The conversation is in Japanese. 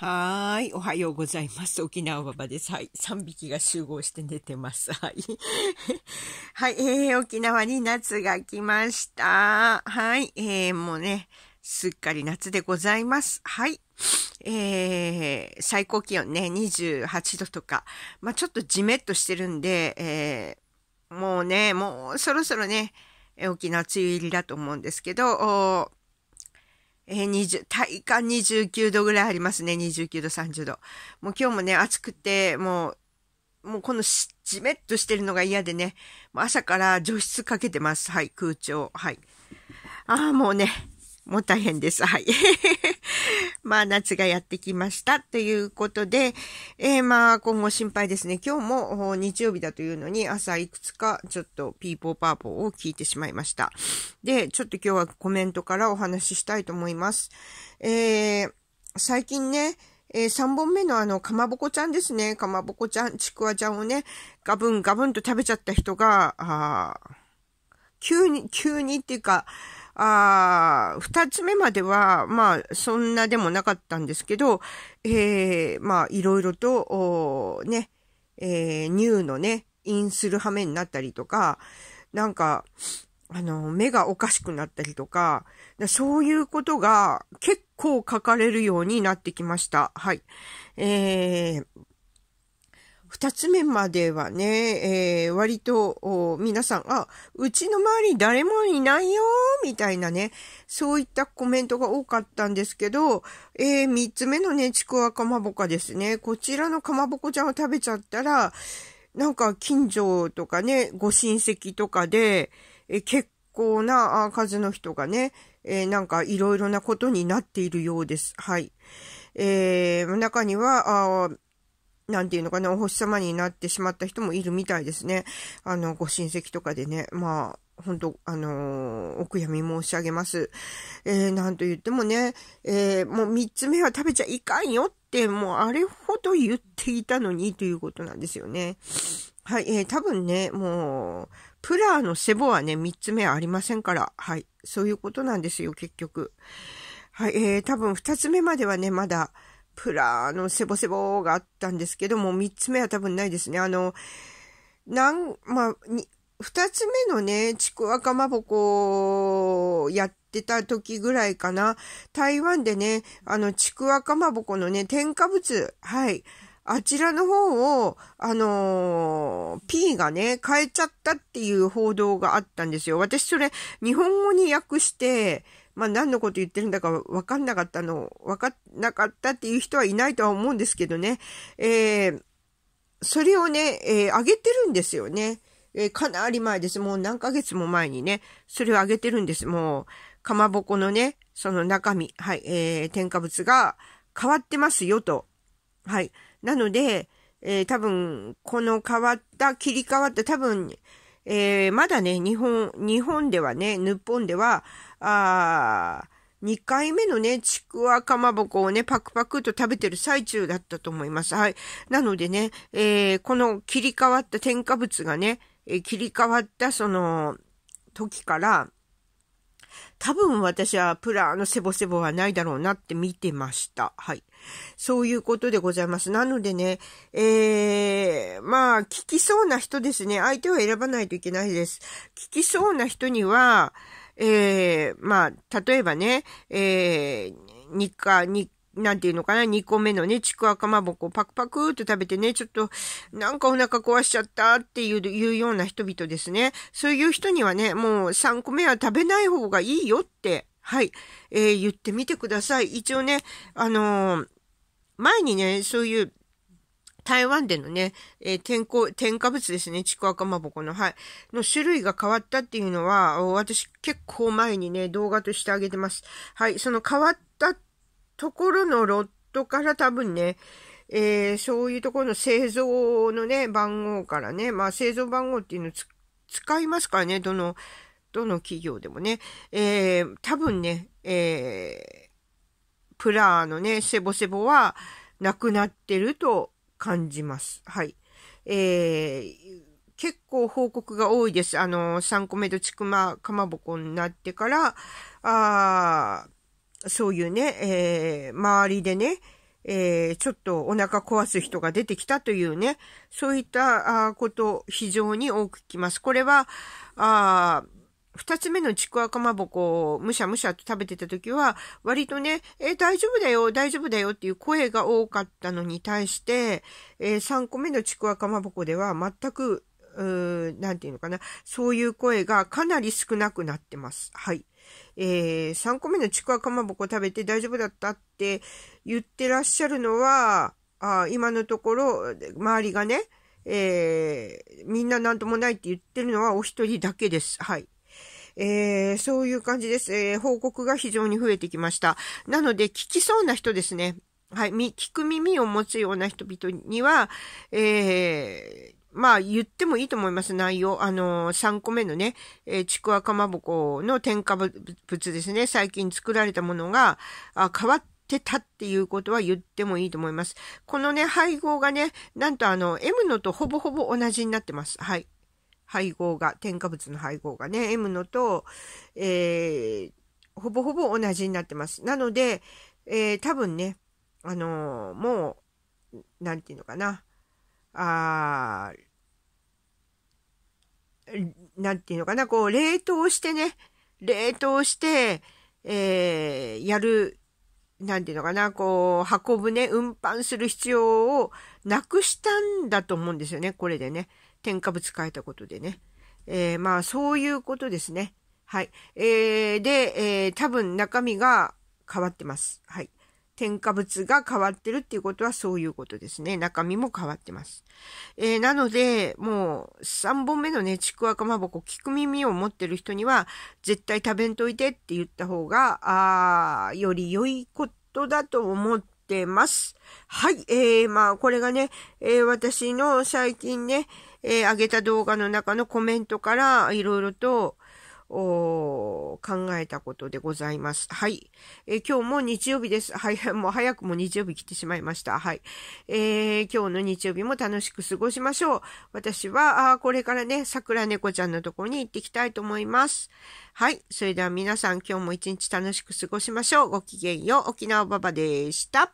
はーい。おはようございます。沖縄馬場です。はい。3匹が集合して寝てます。はい。はい。えー、沖縄に夏が来ました。はい。えー、もうね、すっかり夏でございます。はい。えー、最高気温ね、28度とか。まあ、ちょっとじめっとしてるんで、えー、もうね、もうそろそろね、沖縄梅雨入りだと思うんですけど、えー、20体感29度ぐらいありますね29度30度もう今日もね暑くてもうもうこのじめっとしてるのが嫌でね朝から除湿かけてますはい空調はいああもうねもう大変ですはいまあ夏がやってきましたということで、えー、まあ今後心配ですね。今日も日曜日だというのに朝いくつかちょっとピーポーパーポーを聞いてしまいました。で、ちょっと今日はコメントからお話ししたいと思います。えー、最近ね、えー、3本目のあの、かまぼこちゃんですね。かまぼこちゃん、ちくわちゃんをね、ガブンガブンと食べちゃった人が、あ急に、急にっていうか、あ二つ目までは、まあ、そんなでもなかったんですけど、えー、まあ、いろいろと、ね、えー、ニューのね、インする羽目になったりとか、なんか、あの、目がおかしくなったりとか、そういうことが結構書かれるようになってきました。はい。えー、二つ目まではね、えー、割と皆さん、あ、うちの周り誰もいないよみたいなね、そういったコメントが多かったんですけど、えー、三つ目のね、ちくわかまぼこですね。こちらのかまぼこちゃんを食べちゃったら、なんか近所とかね、ご親戚とかで、えー、結構な数の人がね、えー、なんかいろいろなことになっているようです。はい。えー、中には、なんていうのかな、お星様になってしまった人もいるみたいですね。あの、ご親戚とかでね。まあ、本当あのー、お悔やみ申し上げます。えー、なんと言ってもね、えー、もう3つ目は食べちゃいかんよって、もうあれほど言っていたのにということなんですよね。はい、えー、多分ね、もう、プラーのセボはね、3つ目ありませんから、はい、そういうことなんですよ、結局。はい、えー、多分2つ目まではね、まだ、プラのセボセボがあったんですけども、三つ目は多分ないですね。あの、なん、まあ、二つ目のね、ちくわかまぼこをやってた時ぐらいかな。台湾でね、あの、ちくわかまぼこのね、添加物、はい。あちらの方を、あのー、P がね、変えちゃったっていう報道があったんですよ。私それ、日本語に訳して、まあ、何のこと言ってるんだか分かんなかったの、分かんなかったっていう人はいないとは思うんですけどね、えー、それをね、えー、上げてるんですよね。えー、かなり前です。もう何ヶ月も前にね、それを上げてるんです。もう、かまぼこのね、その中身、はい、えー、添加物が変わってますよと。はい。なので、えー、多分、この変わった、切り替わった、多分、えー、まだね、日本、日本ではね、日本では、あ2回目のね、ちくわかまぼこをね、パクパクと食べてる最中だったと思います。はい。なのでね、えー、この切り替わった添加物がね、えー、切り替わったその時から、多分私はプラのセボセボはないだろうなって見てました。はい。そういうことでございます。なのでね、えー、まあ、聞きそうな人ですね。相手を選ばないといけないです。聞きそうな人には、えー、まあ、例えばね、えー、日課、日なんていうのかな、2個目のね、ちくわかまぼこパクパクって食べてね、ちょっと、なんかお腹壊しちゃったっていう、いうような人々ですね。そういう人にはね、もう3個目は食べない方がいいよってはい、えー、言ってみてください。一応ね、あのー、前にね、そういう台湾でのね、えー、候、加、添加物ですね、ちくわかまぼこの、はい、の種類が変わったっていうのは、私結構前にね、動画としてあげてます。はい、その変わったところのロットから多分ね、えー、そういうところの製造のね、番号からね、まあ製造番号っていうの使いますからね、どの、どの企業でもね、えー、多分ね、えー、プラーのね、セボセボはなくなってると感じます。はい。えー、結構報告が多いです。あの、3個目とちくま、かまぼこになってから、あそういうね、えー、周りでね、えー、ちょっとお腹壊す人が出てきたというね、そういったこと非常に多く聞きます。これは、あ二つ目のちくわかまぼこをむしゃむしゃと食べてた時は、割とね、え大丈夫だよ、大丈夫だよっていう声が多かったのに対して、えー、三個目のちくわかまぼこでは全く、うーなんていうのかな、そういう声がかなり少なくなってます。はい。えー、3個目のちくわかまぼこ食べて大丈夫だったって言ってらっしゃるのは、あ今のところ、周りがね、えー、みんな何ともないって言ってるのはお一人だけです。はい。えー、そういう感じです。えー、報告が非常に増えてきました。なので、聞きそうな人ですね。はい、聞く耳を持つような人々には、えー、まあ言ってもいいと思います、内容。あの、3個目のね、えー、ちくわかまぼこの添加物ですね、最近作られたものが、あ変わってたっていうことは言ってもいいと思います。このね、配合がね、なんとあの、M のとほぼほぼ同じになってます。はい。配合が、添加物の配合がね、M のと、えー、ほぼほぼ同じになってます。なので、えー、多分ね、あのー、もう、なんていうのかな、あなんていうのかな、こう、冷凍してね、冷凍して、えー、やるなんていうのかな、こう、運ぶね、運搬する必要をなくしたんだと思うんですよね、これでね。添加物変えたことでね。えー、まあ、そういうことですね。はい。えー、で、えー、多分中身が変わってます。はい。添加物が変わってるっていうことはそういうことですね。中身も変わってます。えー、なので、もう3本目のね、ちくわかまぼこ、聞く耳を持ってる人には、絶対食べんといてって言った方が、あより良いことだと思ってます。はい。えー、まあ、これがね、えー、私の最近ね、えー、上げた動画の中のコメントから、いろいろと、お考えたことでございます。はい。えー、今日も日曜日です。はい。もう早くも日曜日来てしまいました。はい。えー、今日の日曜日も楽しく過ごしましょう。私は、あこれからね、桜猫ちゃんのところに行ってきたいと思います。はい。それでは皆さん、今日も一日楽しく過ごしましょう。ごきげんよう。沖縄ばばでした。